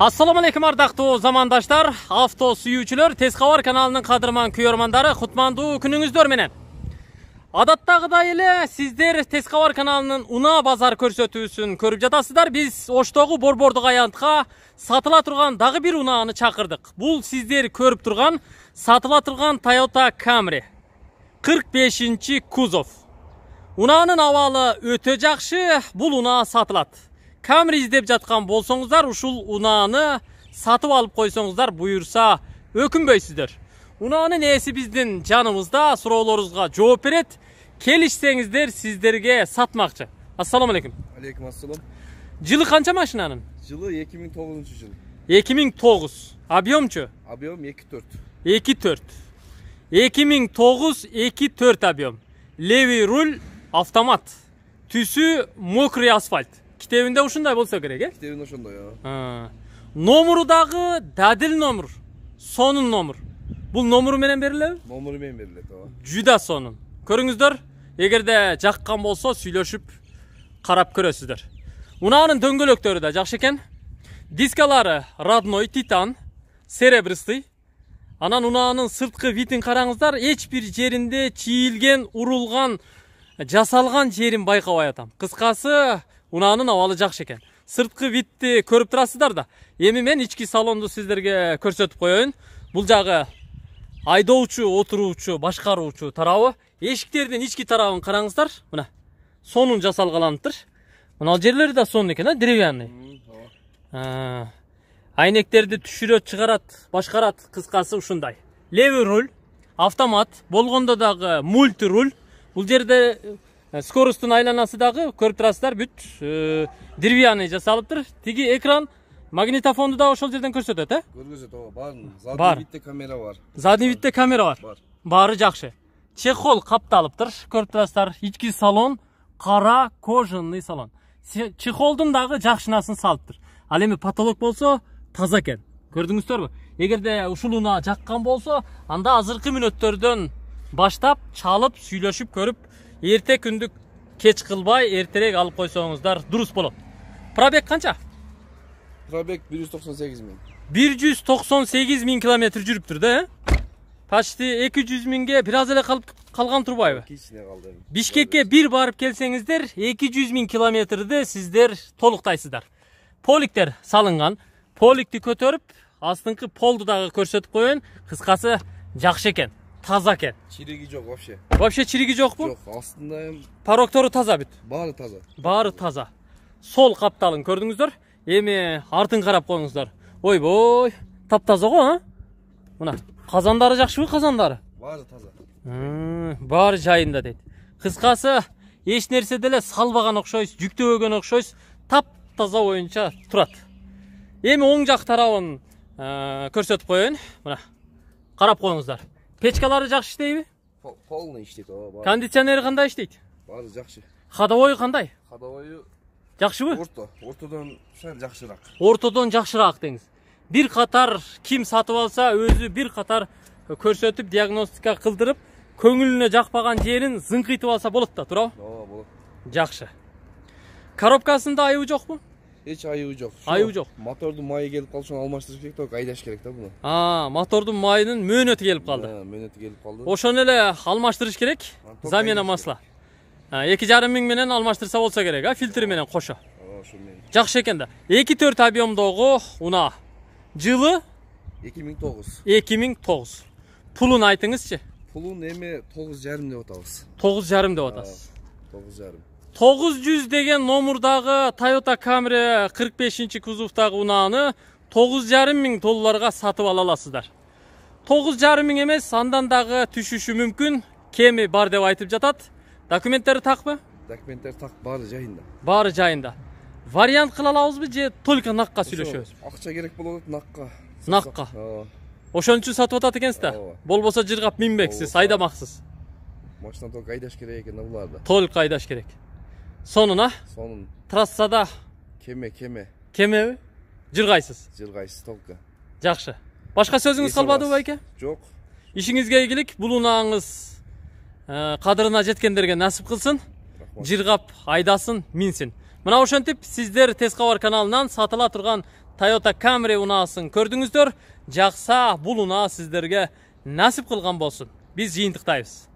Ассаламу алейкум ардақты замандаштар, авто сүйүүчүлөр тез кабар каналынын кадырман күйөрмандары, кутмандуу күнүңүздөр менен. Адаттағыдай эле сиздер тез кабар каналынын унаа базар көрсөтүүсүн көрүп жатасыздар. Биз Оштогу борбордук аянтка сатыла турган дағы бир унааны чакырдык. Бұл сіздер көріп тұрған, сатыла турган Toyota Camry 45-кузов. Унаанын абалы өтө жакшы, бул унаа сатылат камри издеп жатқан болсоңуздар ушул унааны сатып алып койсоңуздар буюрса өкүнбөйсүздөр унаанын ээси биздин жаныбызда суроолоруңузга жооп берет келишсеңиздер сиздерге сатмакчы ассалому алейкум алейкум ассалам жылы канча машинанын жылы эки миң тогузунчу жыл эки миң тогуз объемчу объем эки төрт эки төрт эки миң тогуз эки төрт объем левый руль автомат түсү мокрый асфальт китебинде ушундай болсо керек э китебинде ошондой ооба э. номуру дагы дадил номер сонун номер бул номуру менен берилеби номуру менен берилет ооба жүдө сонун көрүңүздөр эгерде жаккан болсо сүйлөшүп карап көрөсүздөр мынаанын дөңгөлөктөрү да жакшы экен дискалары родной титан серебристый анан унаанын сырткы видин караңыздар эч бир жеринде чийилген урулган жасалган жерин байкабай атам кыскасы унаанын абалы жакшы экен сырткы видти көрүп турасыздар да эми мен ички салонду сиздерге көрсөтүп коеюн бул жагы айдоочу отуруучу башкаруучу тарабы эшиктердин ички тарабын караңыздар мына сонун жасалгаланыптыр мына жерлери да сонун экен а деревянный ә, айнектерди түшүрөт чыгарат башкарат кыскасы ушундай левый руль автомат болгондо дагы мульти руль бул жерде Э, скоросттун айланасы дагы көрүп турасыздар бүт э, деревянный жасалыптыр тиги экран магнитофонду дагы ошол жерден көрсөтөт э көргөзөт ооба баарын задний видде камера бар задний видте камера бар бар баары жакшы чехол капталыптыр көрүп турасыздар ички салон кара кожаный салон чехолдун дагы жакшынасын салыптыр ал эми потолок болсо таза экен көрдүңүздөрбү эгерде ушул унаа жаккан болсо анда азыркы мүнөттөрдөн баштап чалып сүйлөшүп көрүп ерте күндік кеч қылбай ертерек алып қойсаңыздар дұрыс болот пробег қанша пробег бир жүз токсон сегиз миң бир жүз токсон сегиз миң километр жүрүп да да почти эки жүз миңге бир аз эле калган турбайбы калды бишкекке бир барып келсеңиздер эки жүз миң километрди сиздер толуктайсыздар поликтер салынган поликти көтөрүп астыңкы полду дагы көрсөтүп коеюн кыскасы жакшы экен таза екен чириги жоқ вообще вообще чириги жокпу жоқ астында эми порогтору таза бүт бары таза бары таза сол капталын көрдіңіздер эми артын қарап коюңуздар ойбой таптаза го а мына казандары жакшыбы казандары баары таза баары жайында дейт кыскасы эч нерсе деле салбаган окшойсуз жүктөбөгөн окшойсуз таптаза боюнча турат эми оң жак тарабын көрсөтүп коеюн мына карап коюңуздар печкалары жақсы іштейбі полный іштейді ооба кондиционері қандай іштейді баары жақсы ходовойы қандай ходовойы жакшыбы орто ортодон сәл жақсырақ ортодан жақсырақ деңіз бір қатар кім сатып алса өзі бір қатар көрсөтүп диагностика кылдырып көңүлүнө жакпаган жерин зыңкыйтып алса болот да туурабы ооба болот жакшы коробкасында айыбы жокпу эч айыбы жок айыбы жок мотордун майы келип калды ошону алмаштырыш керек только айдаш керек да буну мотордун майынын мөөнөтү келип калды мөөнөтү келип калды ошону эле алмаштырыш керек замена масла эки жарым миң менен алмаштырса болсо керек а фильтри менен кошо ошо жакшы экен да эки төрт объемдогу унаа жылы эки миң тогуз эки миң тогуз пулун айтыңызчы пулун эми тогуз жарым деп атабыз тогуз жарым деп атасыз тогуз жарым 900 деген номурдағы Toyota Camry 45-ші кузовтағы унааны 9,5 миң долларға сатып ала аласыздар. 9,5 миң емес, андан дагы түшіші мүмкін, кемі бар деп айтып жатат. Документтері тақ па? Документтері тақ, бары жайында. Бары жайында. Вариант кыла алабызбы же только наққа сүйлөшөбүз? Акча керек болот наққа. Наққа. Ошон үчүн сатып атат экенсиз да. Болбосо жыргап минбексиз, айдамаксыз. Машина только айдаш керек экен буларды. Только айдаш керек. Sonuna Sonun трассада кеме кеме кемеби жыргайсыз жыргайсыз только жакшы башка сөзүңүз калбадыбы байке Жоқ. ишиңизге ийгилик бул унааңыз кадырына жеткендерге насип кылсын Жырғап айдасын минсин мына ошентип сиздер тез кабар каналынан сатыла турган toyota camry унаасын көрдіңіздер. Жақса бұл унаа сиздерге насип кылган болсун биз жыйынтыктайбыз